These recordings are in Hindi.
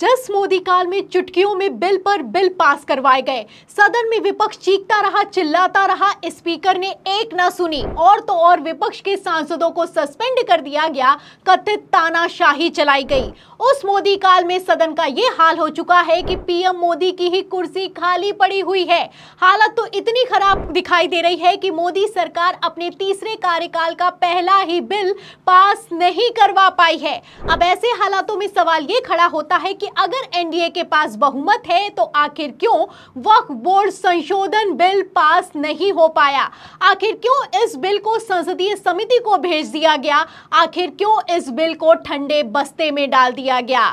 जस मोदी काल में चुटकियों में बिल पर बिल पास करवाए गए सदन में विपक्ष चीखता रहा चिल्लाता रहा स्पीकर ने एक न सुनी और तो और विपक्ष के सांसदों को सस्पेंड कर दिया गया कथित तानाशाही चलाई गई उस मोदी काल में सदन का ये हाल हो चुका है कि पीएम मोदी की ही कुर्सी खाली पड़ी हुई है हालत तो इतनी खराब दिखाई दे रही है कि मोदी सरकार अपने तीसरे कार्यकाल का पहला ही बिल पास नहीं करवा पाई है अब ऐसे हालातों में सवाल ये खड़ा होता है कि कि अगर एनडीए के पास बहुमत है तो आखिर क्यों वक्फ बोर्ड संशोधन बिल पास नहीं हो पाया आखिर क्यों इस बिल को संसदीय समिति को भेज दिया गया आखिर क्यों इस बिल को ठंडे बस्ते में डाल दिया गया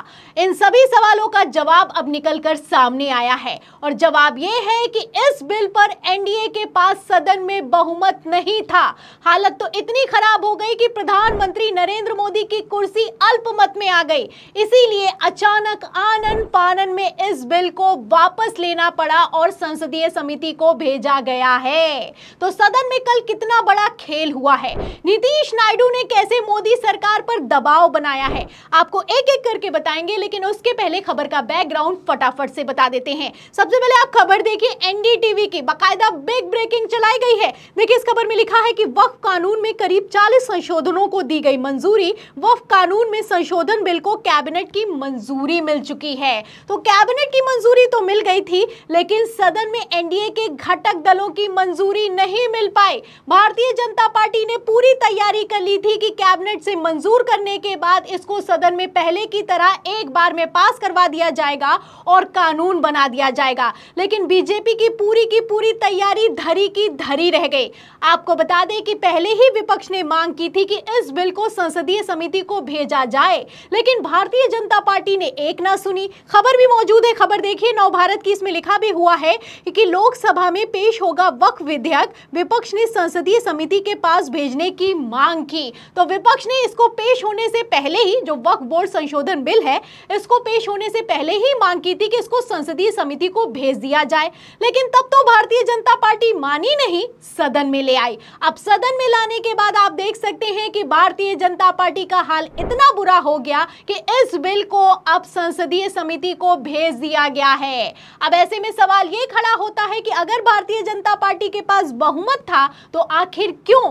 इन सभी सवालों का जवाब अब निकल कर सामने आया है और जवाब यह है कि इस बिल पर एनडीए के पास सदन में बहुमत नहीं था हालत तो इतनी खराब हो गई कि प्रधानमंत्री नरेंद्र मोदी की कुर्सी अल्पमत में आ गई इसीलिए अचानक तक आनंद पानन में इस बिल को वापस लेना पड़ा और संसदीय समिति को भेजा गया है तो सदन में कल कितना बड़ा खेल हुआ है नीतीश नायडू ने कैसे मोदी सरकार पर दबाव बनाया है आपको एक एक करके बताएंगे लेकिन उसके पहले खबर का बैकग्राउंड फटाफट से बता देते हैं सबसे पहले आप खबर देखिए एनडीटीवी की बाकायदा बिग ब्रेकिंग चलाई गई है देखिए इस खबर में लिखा है कि वक्फ कानून में करीब चालीस संशोधनों को दी गई मंजूरी वक्फ कानून में संशोधन बिल को कैबिनेट की मंजूरी मिल चुकी है तो कैबिनेट की मंजूरी तो मिल गई थी लेकिन सदन में एनडीए के घटक दलों की मंजूरी नहीं मिल पाई भारतीय जनता पार्टी ने पूरी तैयारी कर ली थी कि कैबिनेट से मंजूर करने के बाद इसको सदन में पहले की तरह एक बार में पास करवा दिया जाएगा और कानून बना दिया जाएगा लेकिन बीजेपी की पूरी की पूरी तैयारी धरी की धरी रह गई आपको बता दें कि पहले ही विपक्ष ने मांग की थी कि इस बिल को संसदीय समिति को भेजा जाए लेकिन भारतीय जनता पार्टी ने एक एक ना सुनी खबर भी मौजूद है खबर देखिए नव भारत की इसमें लिखा भी हुआ है कि लोकसभा में पेश होगा वक्फ विधेयक विपक्ष ने संसदीय समिति के पास भेजने की मांग की तो विपक्ष ने इसको पेश होने से पहले ही जो वक्फ बोर्ड संशोधन बिल है इसको पेश होने से पहले ही मांग की थी कि इसको संसदीय समिति को भेज दिया जाए लेकिन तब तो भारतीय जनता पार्टी मानी नहीं सदन में ले आई अब सदन में लाने के बाद आप देख सकते हैं कि भारतीय जनता पार्टी का हाल इतना बुरा हो गया कि इस बिल को अब संस... संसदीय समिति को भेज दिया गया है अब ऐसे में सवाल ये खड़ा होता है कि अगर भारतीय जनता पार्टी के पास बहुमत था तो आखिर क्यों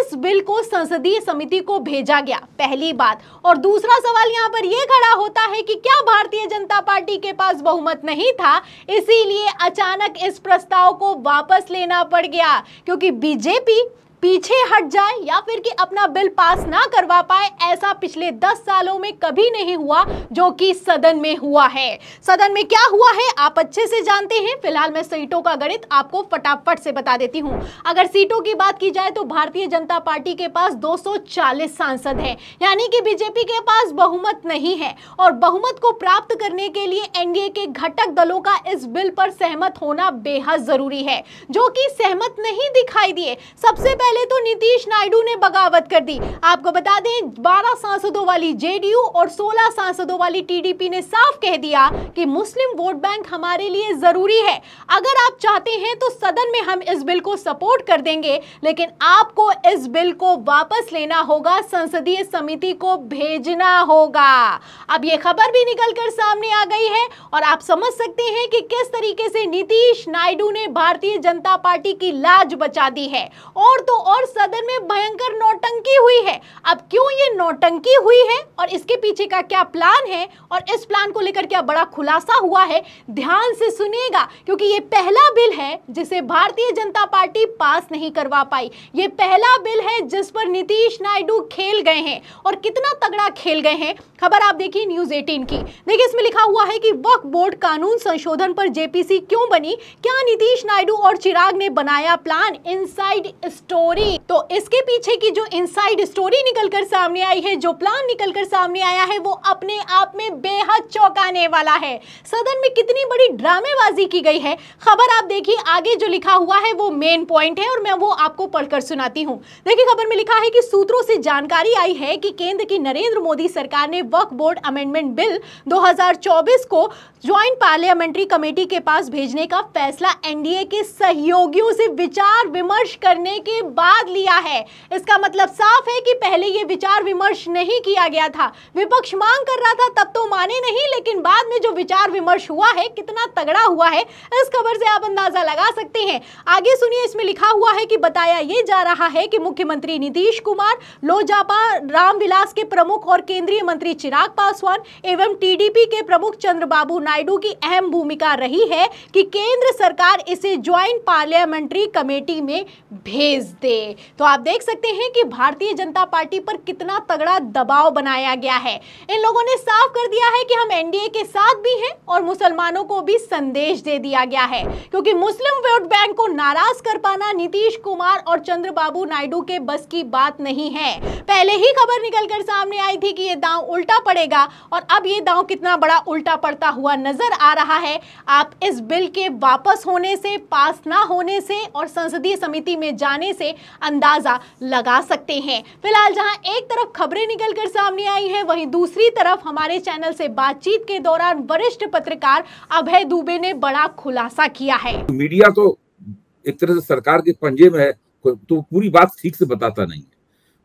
इस बिल को संसदीय समिति को भेजा गया पहली बात और दूसरा सवाल यहाँ पर यह खड़ा होता है कि क्या भारतीय जनता पार्टी के पास बहुमत नहीं था इसीलिए अचानक इस प्रस्ताव को वापस लेना पड़ गया क्योंकि बीजेपी पीछे हट जाए या फिर कि अपना बिल पास ना करवा पाए ऐसा पिछले दस सालों में कभी नहीं हुआ जो कि सदन में हुआ है सदन में क्या हुआ है आप अच्छे से जानते हैं फिलहाल मैं सीटों का गणित आपको फटाफट से बता देती हूं अगर सीटों की बात की जाए तो भारतीय जनता पार्टी के पास 240 सांसद हैं यानी कि बीजेपी के पास बहुमत नहीं है और बहुमत को प्राप्त करने के लिए एनडीए के घटक दलों का इस बिल पर सहमत होना बेहद जरूरी है जो कि सहमत नहीं दिखाई दिए सबसे पहले पहले तो नीतीश नायडू ने बगावत कर दी आपको बता दें 12 सांसदों वाली जेडीयू और 16 सांसदों वाली टीडीपी ने साफ कह दिया कि मुस्लिम वोट बैंक हमारे लिए जरूरी है अगर आप चाहते हैं तो सदन में हम इस बिल को सपोर्ट कर देंगे लेकिन आपको इस बिल को वापस लेना होगा संसदीय समिति को भेजना होगा अब यह खबर भी निकल कर सामने आ गई है और आप समझ सकते हैं कि किस तरीके से नीतीश नायडू ने भारतीय जनता पार्टी की लाज बचा दी है और तो और सदन में भयंकर नौटंकी हुई है अब क्यों ये नौटंकी हुई है और इसके पीछे का क्या प्लान है और इस प्लान को लेकर क्या बड़ा खुलासा हुआ है ध्यान से सुनिएगा क्योंकि ये पहला बिल है जिसे भारतीय जनता पार्टी पास नहीं करवा पाई ये पहला बिल है जिस पर नीतीश नायडू खेल गए हैं और कितना तगड़ा खेल गए हैं खबर आप देखिए न्यूज एटीन की देखिए इसमें लिखा हुआ है कि वक्त बोर्ड कानून संशोधन पर जेपीसी क्यों बनी क्या नीतीश नायडू और चिराग ने बनाया प्लान इनसाइड स्टोर स्टोरी तो इसके पीछे की जो इनसाइड स्टोरी निकलकर सामने आई है जो प्लान निकलकर सामने आया है वो अपने आप में बेहद चौंकाने वाला है सदन में कितनी बड़ी ड्रामेबाजी की गई है खबर आप देखिए आगे जो लिखा हुआ है वो मेन पॉइंट है और मैं वो आपको पढ़कर सुनाती हूँ देखिए खबर में लिखा है कि सूत्रों से जानकारी आई है कि केंद्र की नरेंद्र मोदी सरकार ने वक्फ बोर्ड अमेंडमेंट बिल दो को ज्वाइंट पार्लियामेंट्री कमेटी के पास भेजने का फैसला एनडीए के सहयोगियों से विचार विमर्श करने के बाद लिया है इसका मतलब साफ है कि पहले ये विचार विमर्श नहीं किया गया था विपक्ष मांग कर रहा था तब तो माने नहीं लेकिन बाद में जो विचार विमर्श हुआ है कितना तगड़ा हुआ है इस खबर से आप अंदाजा लगा सकते हैं आगे सुनिए इसमें लिखा हुआ है कि बताया ये जा रहा है कि मुख्यमंत्री नीतीश कुमार लोजापा रामविलास के प्रमुख और केंद्रीय मंत्री चिराग पासवान एवं टीडीपी के प्रमुख चंद्रबाबू नायडू की अहम भूमिका रही है कि केंद्र सरकार इसे ज्वाइंट पार्लियामेंट्री कमेटी में भेज दे सकते तो आप देख सकते हैं कि भारतीय जनता पार्टी पर कितना तगड़ा दबाव बनाया गया है इन लोगों ने साफ कर दिया है कि हम एनडीए के साथ भी हैं और मुसलमानों को भी संदेश दे दिया गया है क्योंकि मुस्लिम वोट बैंक को नाराज कर पाना नीतीश कुमार और चंद्रबाबू नायडू के बस की बात नहीं है पहले ही खबर निकलकर सामने आई थी कि ये दांव उल्टा पड़ेगा और अब ये दांव कितना बड़ा उल्टा पड़ता हुआ नजर आ रहा है आप इस बिल के वापस होने से पास ना होने से और संसदीय समिति में जाने से अंदाज़ा लगा सकते हैं फिलहाल जहां एक तरफ खबरें निकलकर सामने आई हैं वहीं दूसरी तरफ हमारे चैनल से बातचीत के दौरान वरिष्ठ पत्रकार अभय दुबे ने बड़ा खुलासा किया है मीडिया तो एक तरह से सरकार के पंजे में है तो पूरी बात ठीक से बताता नहीं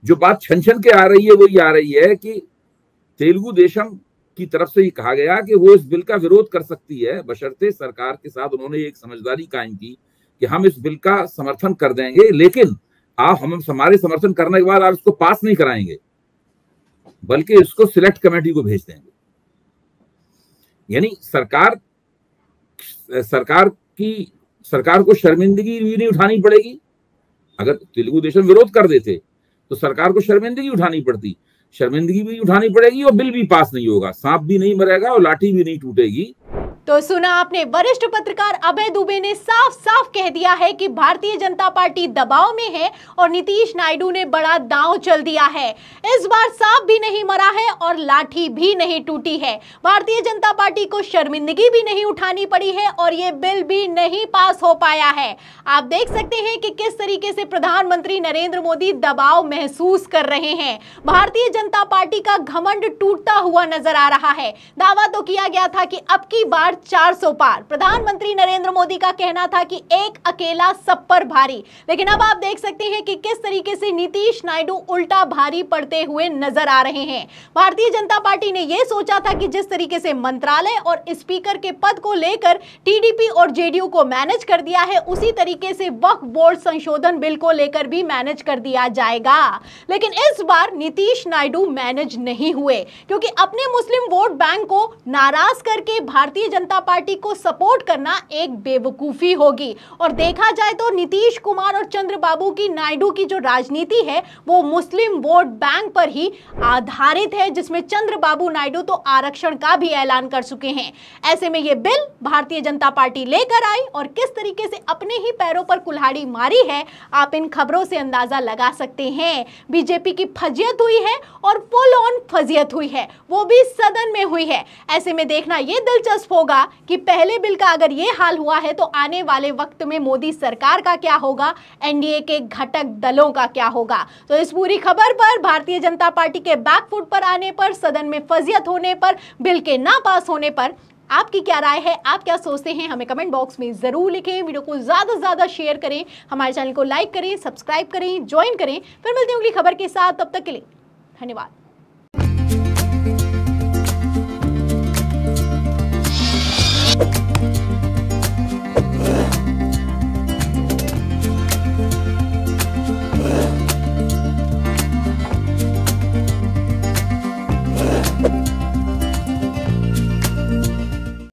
जो बात छन छन के आ रही है वो ये आ रही है कि तेलुगु देशम की तरफ से ये कहा गया कि वो इस बिल का विरोध कर सकती है बशर्ते सरकार के साथ उन्होंने एक समझदारी कायम की कि हम इस बिल का समर्थन कर देंगे लेकिन आप हम हमारे समर्थन करने के बाद आप इसको पास नहीं कराएंगे बल्कि इसको सिलेक्ट कमेटी को भेज देंगे यानी सरकार सरकार की सरकार को शर्मिंदगी भी नहीं उठानी पड़ेगी अगर तेलुगु देशम विरोध कर देते तो सरकार को शर्मिंदगी उठानी पड़ती शर्मिंदगी भी उठानी पड़ेगी और बिल भी पास नहीं होगा सांप भी नहीं मरेगा और लाठी भी नहीं टूटेगी तो सुना आपने वरिष्ठ पत्रकार अभय दुबे ने साफ साफ कह दिया है कि भारतीय जनता पार्टी दबाव में है और नीतीश नायडू ने बड़ा दांव चल दिया है इस बार सांप भी नहीं मरा है और लाठी भी नहीं टूटी है भारतीय जनता पार्टी को शर्मिंदगी भी नहीं उठानी पड़ी है और ये बिल भी नहीं पास हो पाया है आप देख सकते हैं कि किस तरीके से प्रधानमंत्री नरेंद्र मोदी दबाव महसूस कर रहे हैं भारतीय जनता पार्टी का घमंड टूटता हुआ नजर आ रहा है दावा तो किया गया था कि अब की बार पार चार सौ पार प्रधानमंत्री नरेंद्र मोदी का कहना था कि एक अकेला सब पर भारी लेकिन अब आप देख सकते हैं कि किस तरीके से नीतीश नायडू उल्टा भारी पड़ते हुए नजर आ रहे हैं भारतीय जनता पार्टी ने यह सोचा था कि जिस तरीके से मंत्रालय और स्पीकर के पद को लेकर टीडीपी और जेडीयू को मैनेज कर दिया है उसी तरीके से वक्फ बोर्ड संशोधन बिल को लेकर भी मैनेज कर दिया जाएगा लेकिन इस बार नीतीश नायडू मैनेज नहीं हुए क्योंकि अपने मुस्लिम वोट बैंक को नाराज करके भारतीय जनता पार्टी को सपोर्ट करना एक बेवकूफ़ी होगी और देखा जाए तो नीतीश कुमार और चंद्रबाबू की नायडू की जो राजनीति है वो मुस्लिम वोट बैंक पर ही आधारित है जिसमें चंद्रबाबू नायडू तो आरक्षण का भी ऐलान कर चुके हैं ऐसे में ये बिल भारतीय जनता पार्टी लेकर आई और किस तरीके से अपने ही पैरों पर कुल्हाड़ी मारी है आप इन खबरों से अंदाजा लगा सकते हैं बीजेपी की फजियत हुई है और फुल ऑन फजियत हुई है वो भी सदन में हुई है ऐसे में देखना ये दिलचस्प होगा होगा कि पहले बिल का अगर ये हाल हुआ है तो आने वाले वक्त में मोदी सरकार का क्या होगा एनडीए के घटक दलों का क्या होगा तो इस पूरी खबर पर भारतीय जनता पार्टी के बैकफुट पर आने पर सदन में फजियत होने पर बिल के ना पास होने पर आपकी क्या राय है आप क्या सोचते हैं हमें कमेंट बॉक्स में ज़रूर लिखें वीडियो को ज़्यादा से ज़्यादा शेयर करें हमारे चैनल को लाइक करें सब्सक्राइब करें ज्वाइन करें फिर मिलते हैं अगली खबर के साथ तब तक के लिए धन्यवाद